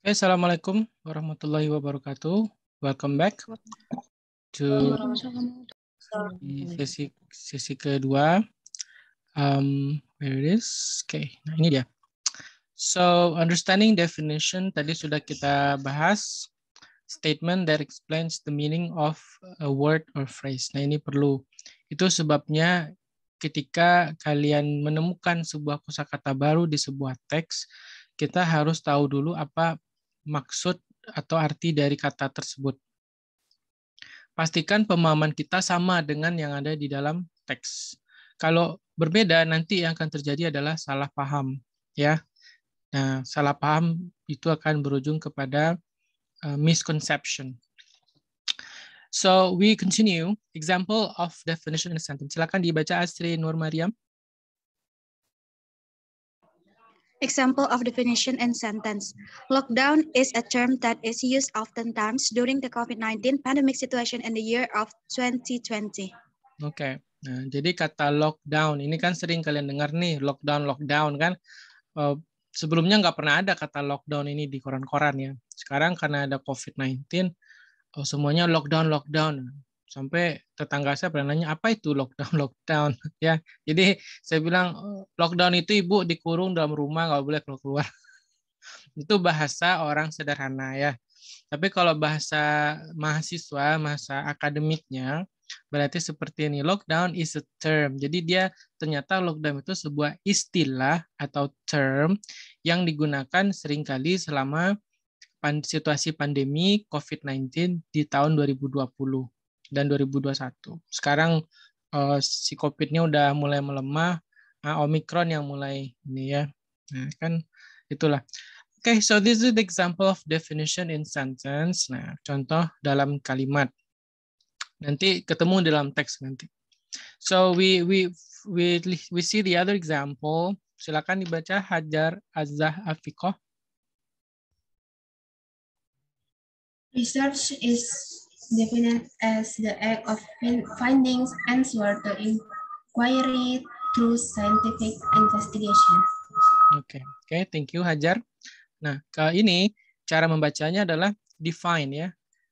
Okay, Assalamualaikum warahmatullahi wabarakatuh. Welcome back to sesi sesi kedua. Um, where it is? Okay, nah ini dia. So understanding definition tadi sudah kita bahas statement that explains the meaning of a word or phrase. Nah ini perlu. Itu sebabnya ketika kalian menemukan sebuah kosakata baru di sebuah teks, kita harus tahu dulu apa maksud atau arti dari kata tersebut. Pastikan pemahaman kita sama dengan yang ada di dalam teks. Kalau berbeda nanti yang akan terjadi adalah salah paham, ya. Nah, salah paham itu akan berujung kepada uh, misconception. So we continue example of definition in a sentence. Silakan dibaca Asri Nur Mariam. Example of definition and sentence. Lockdown is a term that is used oftentimes during the COVID-19 pandemic situation in the year of 2020. Oke. Okay. Nah, jadi kata lockdown ini kan sering kalian dengar nih lockdown lockdown kan uh, sebelumnya nggak pernah ada kata lockdown ini di koran-koran ya. Sekarang karena ada COVID-19 semuanya lockdown lockdown sampai tetangga saya pernah nanya apa itu lockdown lockdown ya jadi saya bilang oh, lockdown itu ibu dikurung dalam rumah nggak boleh keluar keluar itu bahasa orang sederhana ya tapi kalau bahasa mahasiswa bahasa akademiknya berarti seperti ini lockdown is a term jadi dia ternyata lockdown itu sebuah istilah atau term yang digunakan seringkali selama situasi pandemi COVID-19 di tahun 2020 dan 2021. Sekarang uh, si COVID-nya udah mulai melemah, uh, Omicron yang mulai ini ya. Nah, kan itulah. Oke, okay, so this is the example of definition in sentence. Nah, contoh dalam kalimat. Nanti ketemu dalam teks nanti. So we we we we see the other example. Silakan dibaca Hajar Azah Afiko. Research is defined as the act of findings answer to inquiry through scientific investigation. Oke, okay. oke, okay, thank you Hajar. Nah, kali ini cara membacanya adalah define ya.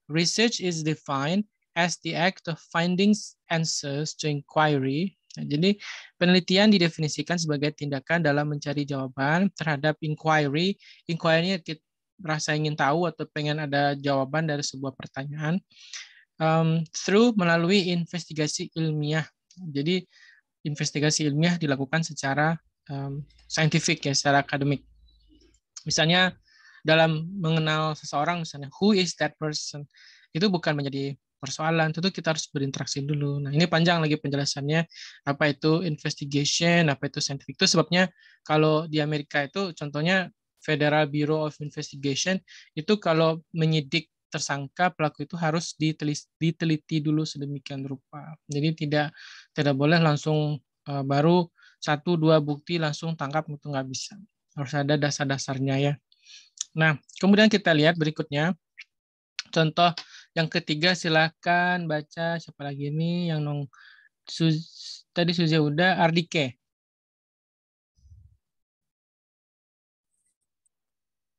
Research is defined as the act of findings answers to inquiry. Nah, jadi penelitian didefinisikan sebagai tindakan dalam mencari jawaban terhadap inquiry. Inquiry rasa ingin tahu atau pengen ada jawaban dari sebuah pertanyaan um, through melalui investigasi ilmiah. Jadi investigasi ilmiah dilakukan secara um, scientific ya, secara akademik. Misalnya dalam mengenal seseorang misalnya who is that person itu bukan menjadi persoalan tentu kita harus berinteraksi dulu nah ini panjang lagi penjelasannya apa itu investigation apa itu scientific itu sebabnya kalau di Amerika itu contohnya Federal Bureau of Investigation itu kalau menyidik tersangka pelaku itu harus diteliti, diteliti dulu sedemikian rupa. Jadi tidak tidak boleh langsung uh, baru satu dua bukti langsung tangkap itu nggak bisa. Harus ada dasar-dasarnya ya. Nah, kemudian kita lihat berikutnya contoh yang ketiga silakan baca siapa lagi ini yang nong Su, tadi Suja udah Ardike.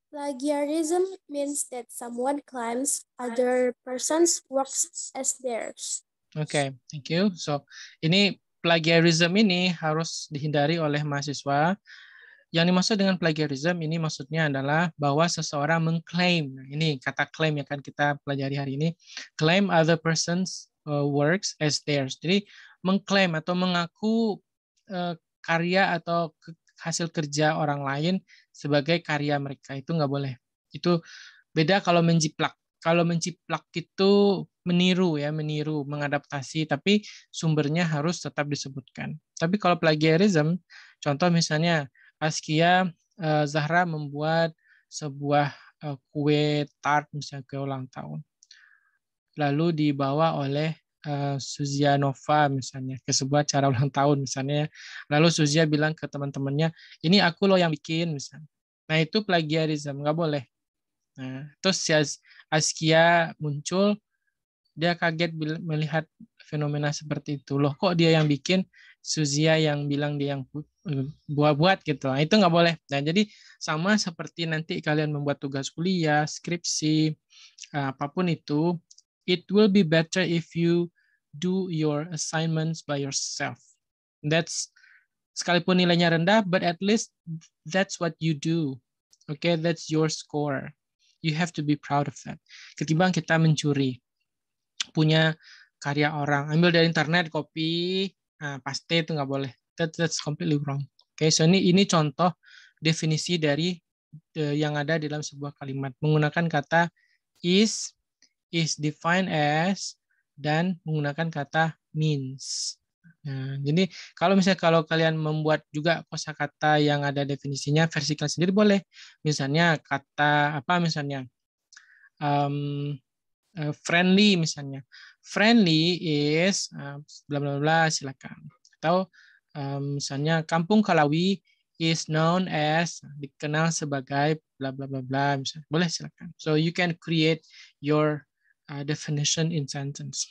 Plagiarism means that someone claims other person's works as theirs. Oke, okay, thank you. So, ini plagiarism ini harus dihindari oleh mahasiswa. Yang dimaksud dengan plagiarism ini maksudnya adalah bahwa seseorang mengklaim. Nah, ini kata klaim yang akan kita pelajari hari ini. Claim other person's uh, works as theirs. Jadi mengklaim atau mengaku uh, karya atau hasil kerja orang lain sebagai karya mereka itu nggak boleh itu beda kalau menjiplak kalau menciplak itu meniru ya, meniru, mengadaptasi, tapi sumbernya harus tetap disebutkan. Tapi kalau plagiarism, contoh misalnya Askia eh, Zahra membuat sebuah eh, kue tart misalnya kue ulang tahun. Lalu dibawa oleh uh, Suzia Nova misalnya ke sebuah acara ulang tahun misalnya lalu Suzia bilang ke teman-temannya ini aku loh yang bikin misalnya nah itu plagiarisme nggak boleh nah, terus si Askia muncul dia kaget melihat fenomena seperti itu loh kok dia yang bikin Suzia yang bilang dia yang eh, buat-buat gitu nah, itu nggak boleh nah jadi sama seperti nanti kalian membuat tugas kuliah skripsi eh, apapun itu it will be better if you do your assignments by yourself. That's sekalipun nilainya rendah, but at least that's what you do. Okay, that's your score. You have to be proud of that. Ketimbang kita mencuri punya karya orang, ambil dari internet, copy, nah, pasti itu nggak boleh. That, that's completely wrong. okay, so ini ini contoh definisi dari eh, yang ada di dalam sebuah kalimat menggunakan kata is is defined as dan menggunakan kata means. Nah, jadi kalau misalnya kalau kalian membuat juga kosakata yang ada definisinya versi kalian sendiri boleh. Misalnya kata apa misalnya um, uh, friendly misalnya. Friendly is uh, bla bla bla silakan. Atau um, misalnya kampung Kalawi is known as dikenal sebagai bla bla bla bla misalnya. Boleh silakan. So you can create your uh, definition in sentence.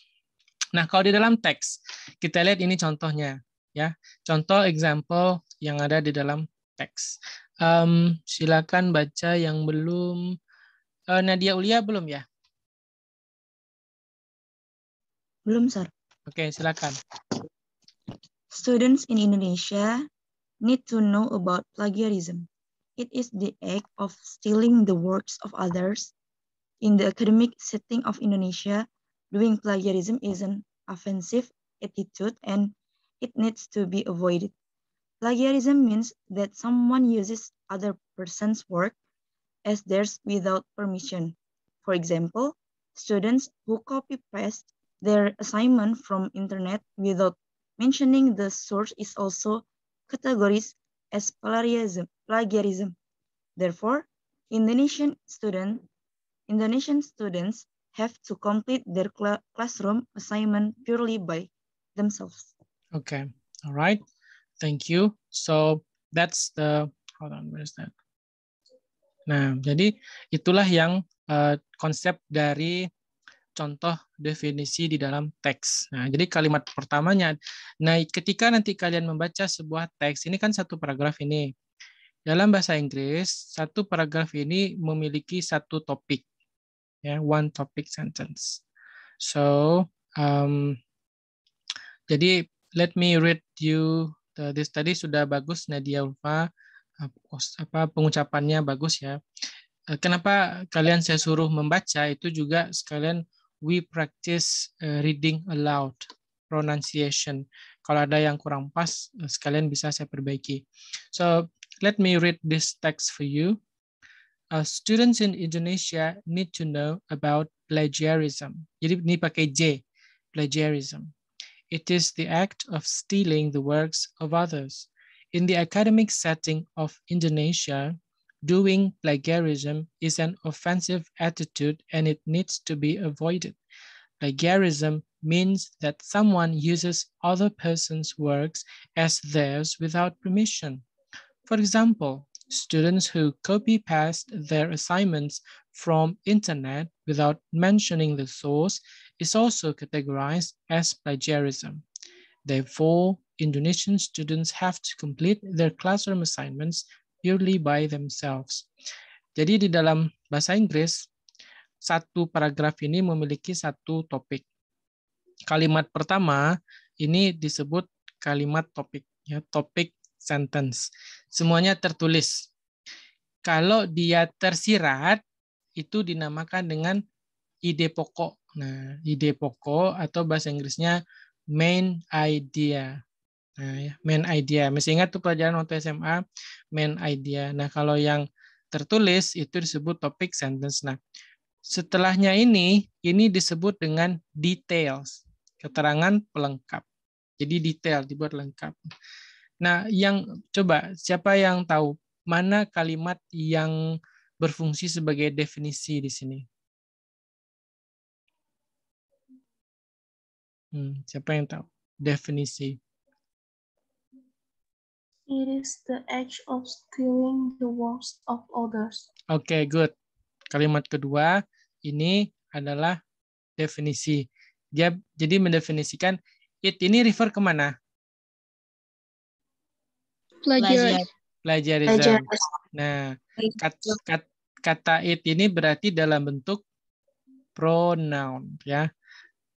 Nah, kalau di dalam teks, kita lihat ini contohnya. ya Contoh example yang ada di dalam teks. Um, silakan baca yang belum. Uh, Nadia Ulia belum ya? Belum, Sir. Oke, okay, silakan. Students in Indonesia need to know about plagiarism. It is the act of stealing the words of others In the academic setting of Indonesia, doing plagiarism is an offensive attitude and it needs to be avoided. Plagiarism means that someone uses other person's work as theirs without permission. For example, students who copy paste their assignment from internet without mentioning the source is also categorized as plagiarism. Therefore, Indonesian students Indonesian students have to complete their cl classroom assignment purely by themselves. Okay, all right, thank you. So that's the, hold on, where is that? Nah, jadi itulah yang uh, konsep dari contoh definisi di dalam teks. Nah, jadi kalimat pertamanya, nah ketika nanti kalian membaca sebuah teks, ini kan satu paragraf ini. Dalam bahasa Inggris, satu paragraf ini memiliki satu topik ya one topic sentence. So um, jadi let me read you the, this tadi sudah bagus Nadia Ulfa apa pengucapannya bagus ya. Eh, kenapa kalian saya suruh membaca itu juga sekalian we practice eh, reading aloud pronunciation. Kalau ada yang kurang pas eh, sekalian bisa saya perbaiki. So let me read this text for you. uh, students in Indonesia need to know about plagiarism. Jadi ini pakai J, plagiarism. It is the act of stealing the works of others. In the academic setting of Indonesia, doing plagiarism is an offensive attitude and it needs to be avoided. Plagiarism means that someone uses other person's works as theirs without permission. For example, students who copy paste their assignments from internet without mentioning the source is also categorized as plagiarism. Therefore, Indonesian students have to complete their classroom assignments purely by themselves. Jadi di dalam bahasa Inggris, satu paragraf ini memiliki satu topik. Kalimat pertama ini disebut kalimat topik. Ya, topik sentence. Semuanya tertulis. Kalau dia tersirat, itu dinamakan dengan ide pokok. Nah, ide pokok atau bahasa Inggrisnya main idea. Nah, ya, main idea. Masih ingat tuh pelajaran waktu SMA, main idea. Nah, kalau yang tertulis itu disebut topic sentence. Nah, setelahnya ini, ini disebut dengan details, keterangan pelengkap. Jadi detail dibuat lengkap. Nah, yang coba siapa yang tahu mana kalimat yang berfungsi sebagai definisi di sini? Hmm, siapa yang tahu definisi? It is the edge of stealing the works of others. Oke, okay, good. Kalimat kedua ini adalah definisi. Dia jadi mendefinisikan it ini refer kemana? Plagiarism. Plagiarism. Nah, kata, kata, it ini berarti dalam bentuk pronoun ya.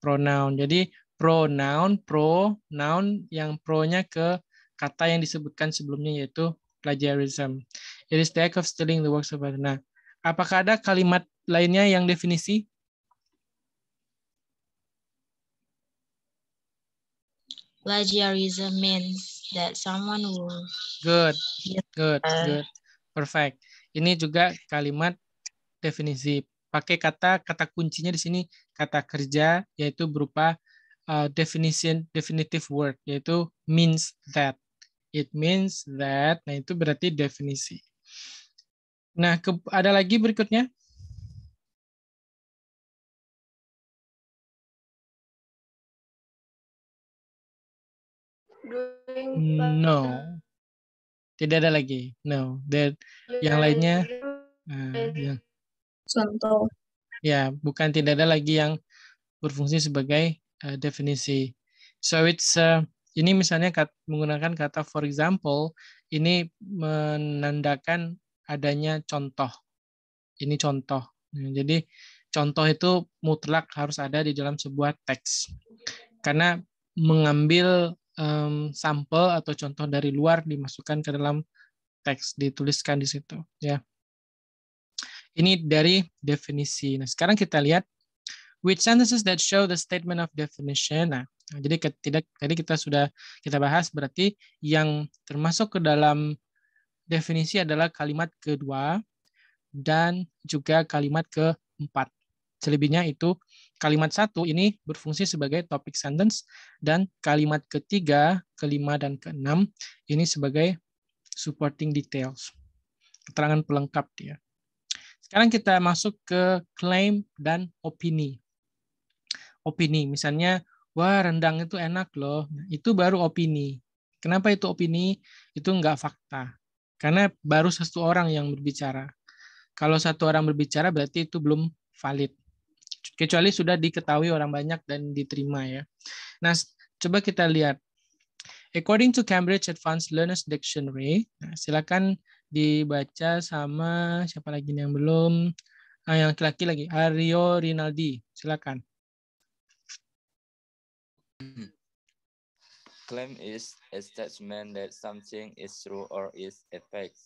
Pronoun. Jadi pronoun, pro, noun yang pronya ke kata yang disebutkan sebelumnya yaitu plagiarism. It is the act of stealing the works of others. Nah, apakah ada kalimat lainnya yang definisi? Plagiarism means that someone will good good uh. good perfect ini juga kalimat definisi pakai kata kata kuncinya di sini kata kerja yaitu berupa uh, definition definitive word yaitu means that it means that nah itu berarti definisi nah ke, ada lagi berikutnya No. Tidak ada lagi. No. That yang lainnya uh, eh, yang contoh. Ya, bukan tidak ada lagi yang berfungsi sebagai uh, definisi. So it's uh, ini misalnya kat, menggunakan kata for example, ini menandakan adanya contoh. Ini contoh. Nah, jadi contoh itu mutlak harus ada di dalam sebuah teks. Karena mengambil um, sampel atau contoh dari luar dimasukkan ke dalam teks dituliskan di situ ya. Ini dari definisi. Nah, sekarang kita lihat which sentences that show the statement of definition. Nah, jadi tidak tadi kita sudah kita bahas berarti yang termasuk ke dalam definisi adalah kalimat kedua dan juga kalimat keempat. Selebihnya itu Kalimat satu ini berfungsi sebagai topic sentence dan kalimat ketiga, kelima, dan keenam ini sebagai supporting details, keterangan pelengkap dia. Sekarang kita masuk ke claim dan opini. Opini, misalnya, wah rendang itu enak loh. Nah, itu baru opini. Kenapa itu opini? Itu enggak fakta. Karena baru satu orang yang berbicara. Kalau satu orang berbicara berarti itu belum valid kecuali sudah diketahui orang banyak dan diterima ya. Nah, coba kita lihat. According to Cambridge Advanced Learners Dictionary, nah, silakan dibaca sama siapa lagi yang belum ah, yang laki-laki lagi Ario Rinaldi, silakan. Claim is a statement that something is true or is a fact.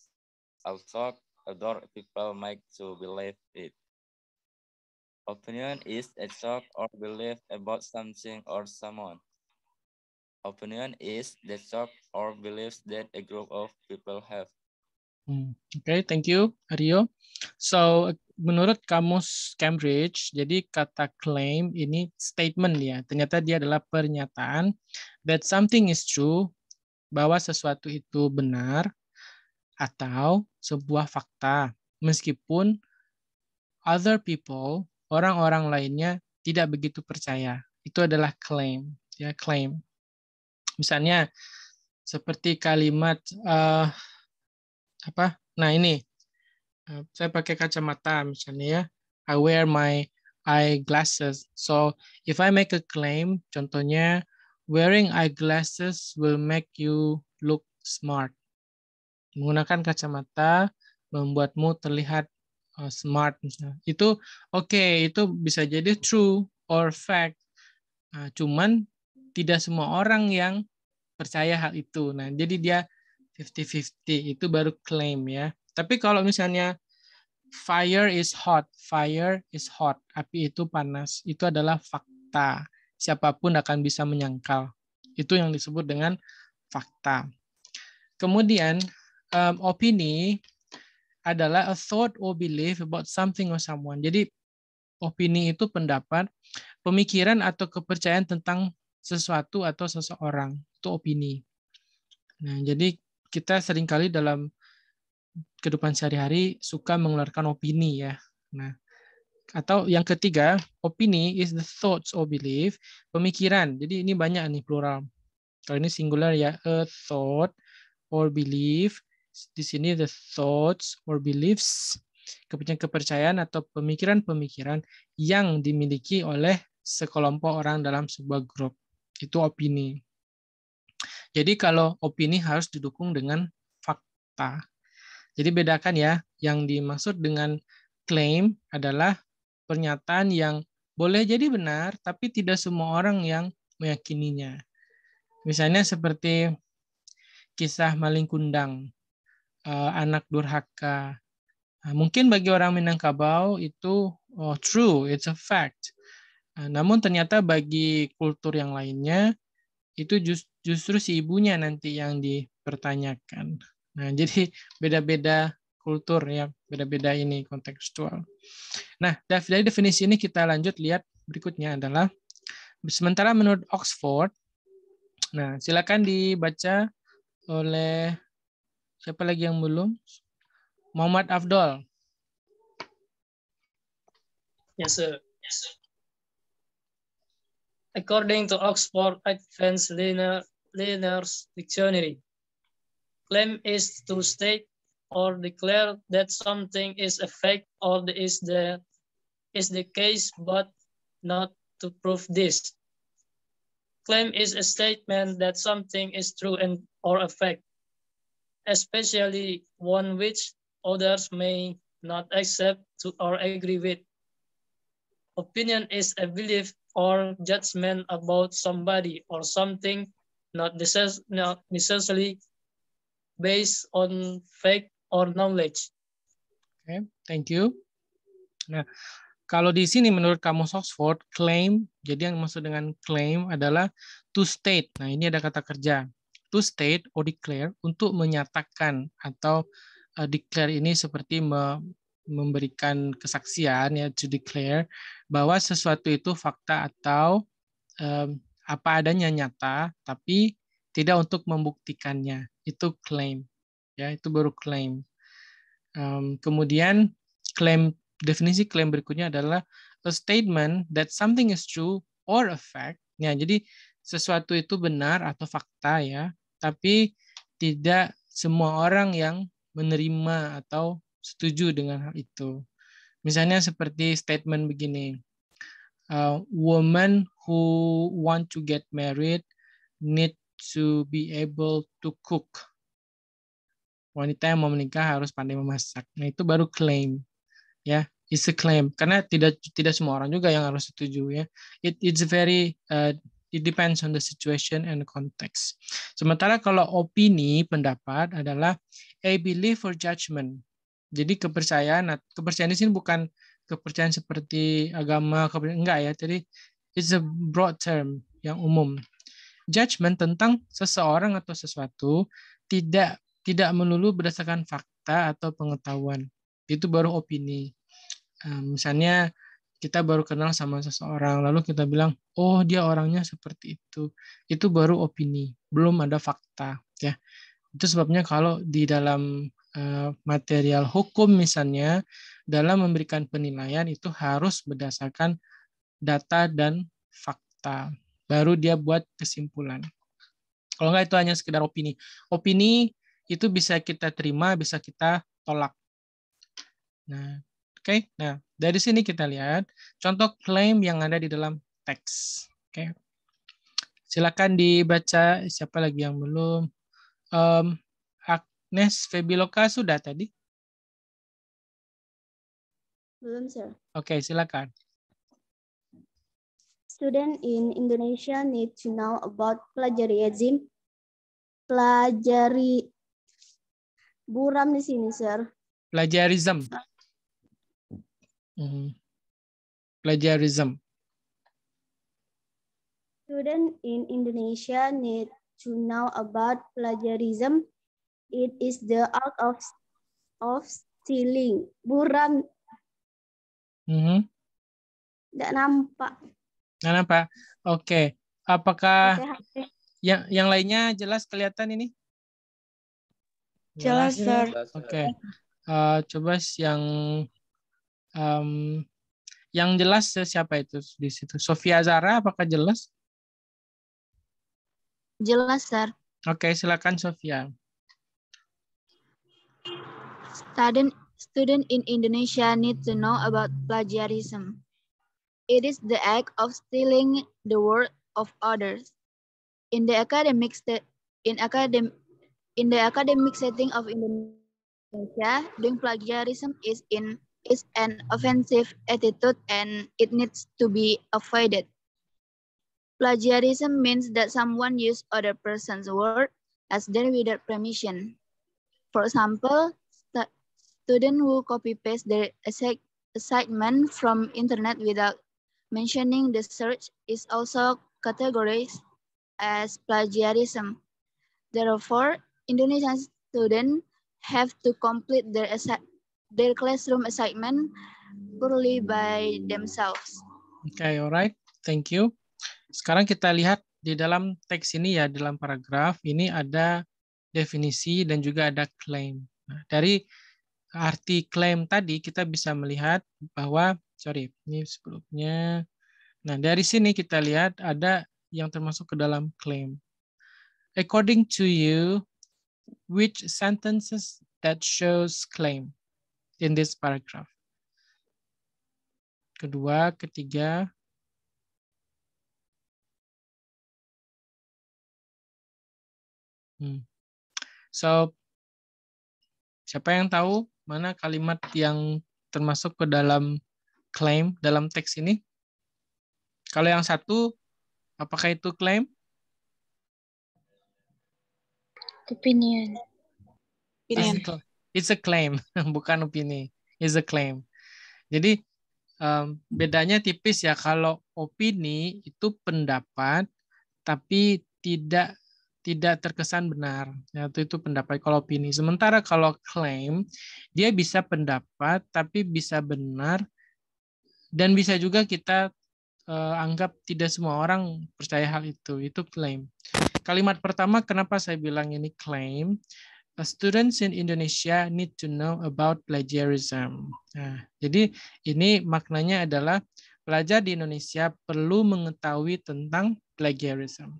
A thought, people might to believe it. Opinion is a thought or belief about something or someone. Opinion is the thought or beliefs that a group of people have. Hmm. Okay, thank you, Rio. So, menurut kamus Cambridge, jadi kata claim ini statement ya. Ternyata dia adalah pernyataan that something is true, bahwa sesuatu itu benar atau sebuah fakta, meskipun other people orang-orang lainnya tidak begitu percaya. Itu adalah claim, ya claim. Misalnya seperti kalimat uh, apa? Nah ini uh, saya pakai kacamata misalnya ya. I wear my eyeglasses. So if I make a claim, contohnya wearing eyeglasses will make you look smart. Menggunakan kacamata membuatmu terlihat Uh, smart misalnya. Itu oke, okay, itu bisa jadi true or fact. nah, cuman tidak semua orang yang percaya hal itu. Nah, jadi dia 50-50 itu baru claim ya. Tapi kalau misalnya fire is hot, fire is hot, api itu panas, itu adalah fakta. Siapapun akan bisa menyangkal. Itu yang disebut dengan fakta. Kemudian um, opini adalah a thought or belief about something or someone. Jadi opini itu pendapat, pemikiran atau kepercayaan tentang sesuatu atau seseorang. Itu opini. Nah, jadi kita seringkali dalam kehidupan sehari-hari suka mengeluarkan opini ya. Nah, atau yang ketiga, opini is the thoughts or belief, pemikiran. Jadi ini banyak nih plural. Kalau ini singular ya, a thought or belief di sini the thoughts or beliefs kepercayaan-kepercayaan atau pemikiran-pemikiran yang dimiliki oleh sekelompok orang dalam sebuah grup. Itu opini. Jadi kalau opini harus didukung dengan fakta. Jadi bedakan ya, yang dimaksud dengan claim adalah pernyataan yang boleh jadi benar, tapi tidak semua orang yang meyakininya. Misalnya seperti kisah maling kundang uh, anak durhaka. Nah, mungkin bagi orang Minangkabau itu oh, true, it's a fact. Nah, namun ternyata bagi kultur yang lainnya itu just, justru si ibunya nanti yang dipertanyakan. Nah, jadi beda-beda kultur ya, beda-beda ini kontekstual. Nah, dari definisi ini kita lanjut lihat berikutnya adalah sementara menurut Oxford, nah silakan dibaca oleh Siapa lagi yang belum? Muhammad Abdul. Yes, sir. Yes, sir. According to Oxford Advanced Learner's Dictionary, claim is to state or declare that something is a fact or is the is the case but not to prove this. Claim is a statement that something is true and or a fact. especially one which others may not accept to or agree with. Opinion is a belief or judgment about somebody or something not, necessarily based on fact or knowledge. Okay, thank you. Nah, kalau di sini menurut kamu Oxford, claim, jadi yang maksud dengan claim adalah to state. Nah, ini ada kata kerja to state or declare untuk menyatakan atau uh, declare ini seperti me memberikan kesaksian ya to declare bahwa sesuatu itu fakta atau um, apa adanya nyata tapi tidak untuk membuktikannya itu claim ya itu baru claim um, kemudian claim definisi claim berikutnya adalah a statement that something is true or a fact ya jadi sesuatu itu benar atau fakta ya tapi tidak semua orang yang menerima atau setuju dengan hal itu. Misalnya seperti statement begini, uh, women who want to get married need to be able to cook. Wanita yang mau menikah harus pandai memasak. Nah itu baru claim, ya, yeah, it's a claim. Karena tidak tidak semua orang juga yang harus setuju ya. It, it's very uh, It depends on the situation and the context. Sementara kalau opini, pendapat adalah a belief or judgment. Jadi kepercayaan, kepercayaan di sini bukan kepercayaan seperti agama, enggak ya. Jadi it's a broad term yang umum. Judgment tentang seseorang atau sesuatu tidak tidak melulu berdasarkan fakta atau pengetahuan. Itu baru opini. Misalnya kita baru kenal sama seseorang lalu kita bilang oh dia orangnya seperti itu itu baru opini belum ada fakta ya itu sebabnya kalau di dalam eh, material hukum misalnya dalam memberikan penilaian itu harus berdasarkan data dan fakta baru dia buat kesimpulan kalau nggak itu hanya sekedar opini opini itu bisa kita terima bisa kita tolak nah Oke, okay? nah dari sini kita lihat contoh klaim yang ada di dalam teks. Oke, okay? silakan dibaca siapa lagi yang belum. Um, Agnes Febiloka sudah tadi? Belum, sir. Oke, okay, silakan. Student in Indonesia need to know about plagiarism. Pelajari buram di sini, sir. Plagiarism. Ah. Mm. Plagiarism. Students in Indonesia need to know about plagiarism. It is the act of of stealing, buram. Mm -hmm. Nggak nampak. Nggak nampak. Oke. Okay. Apakah okay. yang yang lainnya jelas kelihatan ini? Jelas, Jelas Oke. Okay. Uh, eh, coba yang um, yang jelas ya siapa itu di situ? Sofia Zara apakah jelas? Jelas, Sir. Oke, okay, silakan Sofia. Student student in Indonesia need to know about plagiarism. It is the act of stealing the work of others. In the academic in academic in the academic setting of Indonesia, doing plagiarism is in is an offensive attitude and it needs to be avoided. Plagiarism means that someone uses other person's work as their without permission. For example, st students who copy-paste their assignment from internet without mentioning the search is also categorized as plagiarism. Therefore, Indonesian students have to complete their assignment. their classroom assignment purely by themselves. Okay, alright. Thank you. Sekarang kita lihat di dalam teks ini ya, dalam paragraf ini ada definisi dan juga ada claim. Nah, dari arti claim tadi kita bisa melihat bahwa, sorry, ini sebelumnya. Nah, dari sini kita lihat ada yang termasuk ke dalam claim. According to you, which sentences that shows claim? in this paragraph. Kedua, ketiga, Hmm. So, siapa yang tahu mana kalimat yang termasuk ke dalam claim dalam teks ini? Kalau yang satu, apakah itu claim? Opinion. Opinion. It's a claim, bukan opini. It's a claim. Jadi um, bedanya tipis ya kalau opini itu pendapat tapi tidak tidak terkesan benar. Ya, itu, itu pendapat kalau opini. Sementara kalau claim, dia bisa pendapat tapi bisa benar dan bisa juga kita uh, anggap tidak semua orang percaya hal itu. Itu claim. Kalimat pertama kenapa saya bilang ini claim? Uh, students in Indonesia need to know about plagiarism. Nah, jadi ini maknanya adalah pelajar di Indonesia perlu mengetahui tentang plagiarism.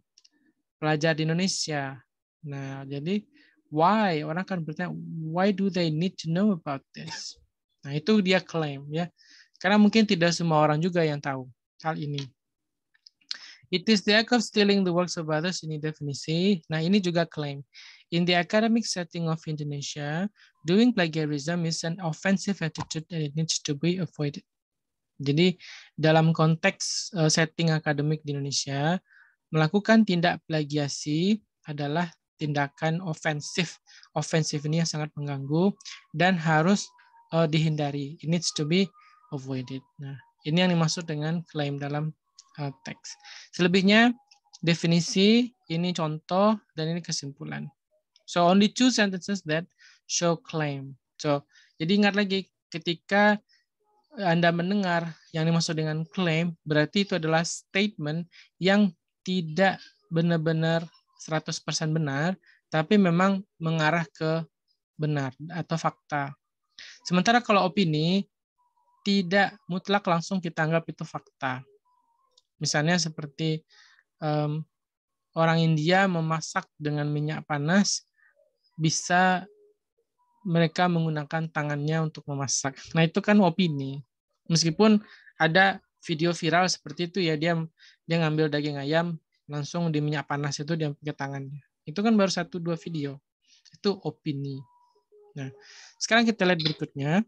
Pelajar di Indonesia. Nah, jadi why orang akan bertanya why do they need to know about this? Nah, itu dia claim ya. Karena mungkin tidak semua orang juga yang tahu hal ini. It is the act of stealing the works of others ini definisi. Nah, ini juga claim. In the academic setting of Indonesia, doing plagiarism is an offensive attitude and it needs to be avoided. Jadi dalam konteks uh, setting akademik di Indonesia, melakukan tindak plagiasi adalah tindakan ofensif. Ofensif ini yang sangat mengganggu dan harus uh, dihindari. It needs to be avoided. Nah, ini yang dimaksud dengan klaim dalam uh, teks. Selebihnya definisi, ini contoh dan ini kesimpulan. So only two sentences that show claim. So jadi ingat lagi ketika Anda mendengar yang dimaksud dengan claim berarti itu adalah statement yang tidak benar-benar 100% benar tapi memang mengarah ke benar atau fakta. Sementara kalau opini tidak mutlak langsung kita anggap itu fakta. Misalnya seperti um, orang India memasak dengan minyak panas bisa mereka menggunakan tangannya untuk memasak. Nah, itu kan opini. Meskipun ada video viral seperti itu ya dia dia ngambil daging ayam langsung di minyak panas itu dia pakai tangannya. Itu kan baru satu dua video. Itu opini. Nah, sekarang kita lihat berikutnya.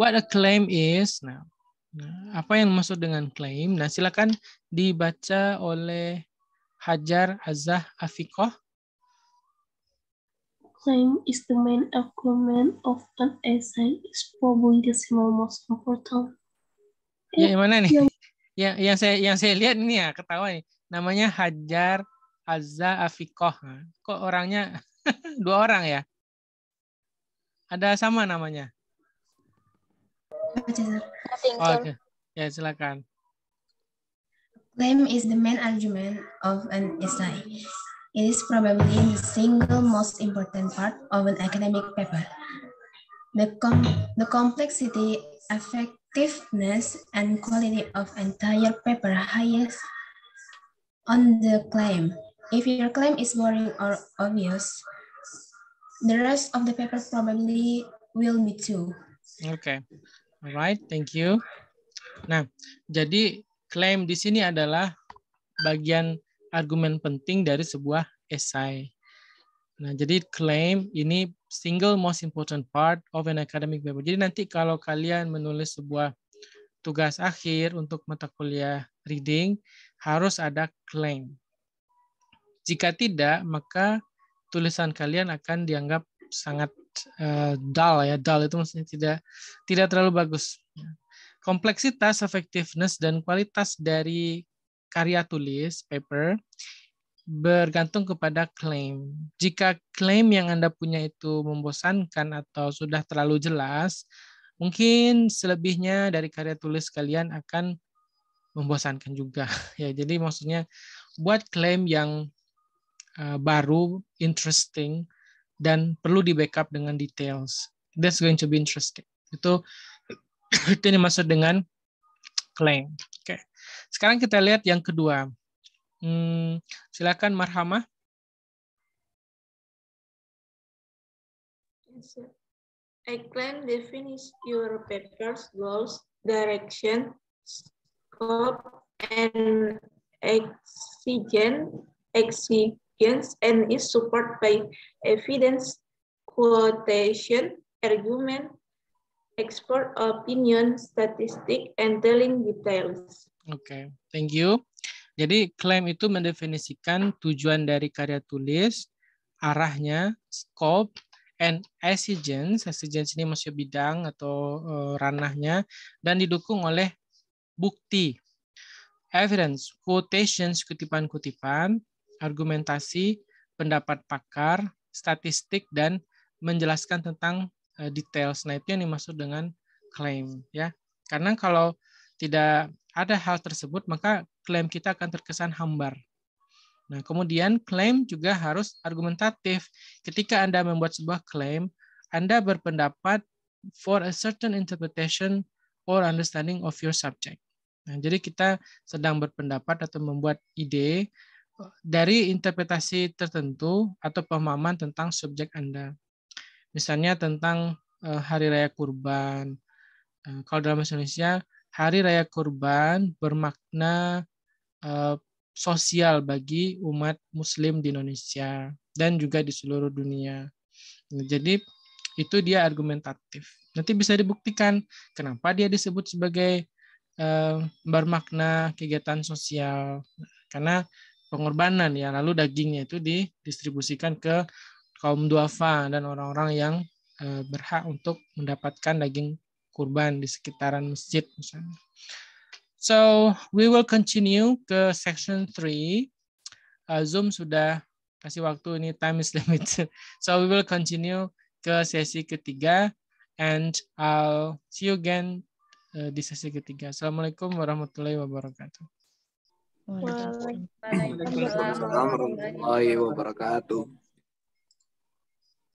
What a claim is. Nah, nah apa yang maksud dengan claim? Nah, silakan dibaca oleh Hajar Azah Afikoh claim is the main argument of an essay is probably the single most important. Ya, yang mana nih? Yang, ya, yang, saya yang saya lihat ini ya ketawa nih. Namanya Hajar Azza Afikoh. Kok orangnya dua orang ya? Ada sama namanya? Oh, okay. Ya, silakan. Claim is the main argument of an essay. It is probably the single most important part of an academic paper. The, com the complexity, effectiveness, and quality of entire paper highest on the claim. If your claim is boring or obvious, the rest of the paper probably will be too. Okay, all right, thank you. Nah, jadi claim di sini adalah bagian argumen penting dari sebuah esai. Nah, jadi claim ini single most important part of an academic paper. Jadi nanti kalau kalian menulis sebuah tugas akhir untuk mata kuliah reading harus ada claim. Jika tidak, maka tulisan kalian akan dianggap sangat uh, dull ya. Dull itu maksudnya tidak tidak terlalu bagus kompleksitas, efektivitas, dan kualitas dari karya tulis, paper, bergantung kepada klaim. Jika klaim yang Anda punya itu membosankan atau sudah terlalu jelas, mungkin selebihnya dari karya tulis kalian akan membosankan juga. ya, jadi maksudnya buat klaim yang eh, baru, interesting dan perlu di backup dengan details. That's going to be interesting. Itu itu dimaksud dengan claim. Okay. Sekarang kita lihat yang kedua. Hmm, silakan Marhamah. I claim definish your paper's goals, direction, scope, and exigence, exigence and is supported by evidence, quotation, argument, expert opinion, statistic, and telling details. Oke, okay. thank you. Jadi klaim itu mendefinisikan tujuan dari karya tulis, arahnya, scope, and exigence. Exigence ini maksudnya bidang atau eh, ranahnya dan didukung oleh bukti, evidence, quotations, kutipan-kutipan, argumentasi, pendapat pakar, statistik dan menjelaskan tentang uh, details. Nah, itu yang dimaksud dengan klaim. ya. Karena kalau tidak ada hal tersebut, maka klaim kita akan terkesan hambar. Nah, kemudian klaim juga harus argumentatif. Ketika Anda membuat sebuah klaim, Anda berpendapat for a certain interpretation or understanding of your subject. Nah, jadi kita sedang berpendapat atau membuat ide dari interpretasi tertentu atau pemahaman tentang subjek Anda. Misalnya tentang eh, hari raya kurban. Eh, kalau dalam bahasa Indonesia Hari Raya Kurban bermakna uh, sosial bagi umat Muslim di Indonesia dan juga di seluruh dunia. Jadi itu dia argumentatif. Nanti bisa dibuktikan kenapa dia disebut sebagai uh, bermakna kegiatan sosial karena pengorbanan ya. Lalu dagingnya itu didistribusikan ke kaum duafa dan orang-orang yang eh, berhak untuk mendapatkan daging kurban di sekitaran masjid misalnya. So, we will continue ke section 3. Uh, Zoom sudah kasih waktu ini time is limited. So, we will continue ke sesi ketiga and I'll see you again uh, di sesi ketiga. Assalamualaikum warahmatullahi wabarakatuh. Waalaikumsalam warahmatullahi wabarakatuh.